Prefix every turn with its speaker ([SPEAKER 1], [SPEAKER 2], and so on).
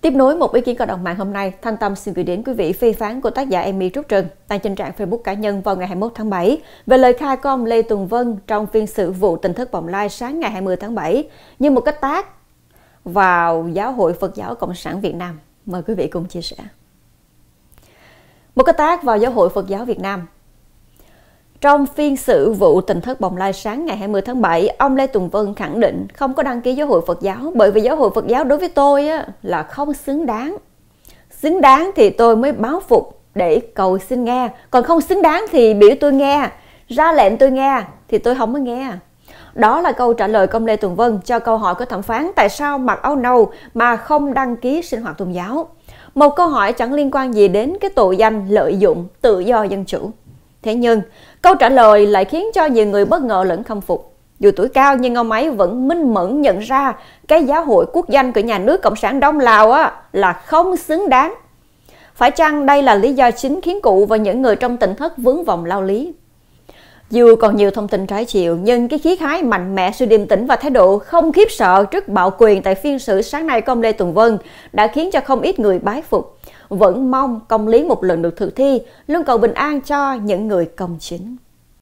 [SPEAKER 1] Tiếp nối một ý kiến cộng đồng mạng hôm nay, Thanh Tâm xin gửi đến quý vị phê phán của tác giả Amy Trúc Trừng đăng trên trang Facebook cá nhân vào ngày 21 tháng 7 về lời khai của ông Lê Tùng Vân trong phiên xử vụ tình thức bồng lai sáng ngày 20 tháng 7 như một cách tác vào Giáo hội Phật giáo Cộng sản Việt Nam. Mời quý vị cùng chia sẻ. Một cái tác vào Giáo hội Phật giáo Việt Nam trong phiên xử vụ tình thất bồng lai sáng ngày 20 tháng 7, ông Lê Tùng Vân khẳng định không có đăng ký giáo hội Phật giáo bởi vì giáo hội Phật giáo đối với tôi á, là không xứng đáng. Xứng đáng thì tôi mới báo phục để cầu xin nghe, còn không xứng đáng thì biểu tôi nghe, ra lệnh tôi nghe thì tôi không có nghe. Đó là câu trả lời của ông Lê Tùng Vân cho câu hỏi của thẩm phán tại sao mặc áo nâu mà không đăng ký sinh hoạt tôn giáo. Một câu hỏi chẳng liên quan gì đến cái tội danh lợi dụng tự do dân chủ. Thế nhưng, câu trả lời lại khiến cho nhiều người bất ngờ lẫn khâm phục. Dù tuổi cao nhưng ông ấy vẫn minh mẫn nhận ra cái giáo hội quốc danh của nhà nước Cộng sản Đông Lào á, là không xứng đáng. Phải chăng đây là lý do chính khiến cụ và những người trong tỉnh thất vướng vòng lao lý? Dù còn nhiều thông tin trái chiều, nhưng cái khí khái mạnh mẽ, sự điềm tĩnh và thái độ không khiếp sợ trước bạo quyền tại phiên xử sáng nay của ông Lê Tùng Vân đã khiến cho không ít người bái phục. Vẫn mong công lý một lần được thực thi, luôn cầu bình an cho những người công chính.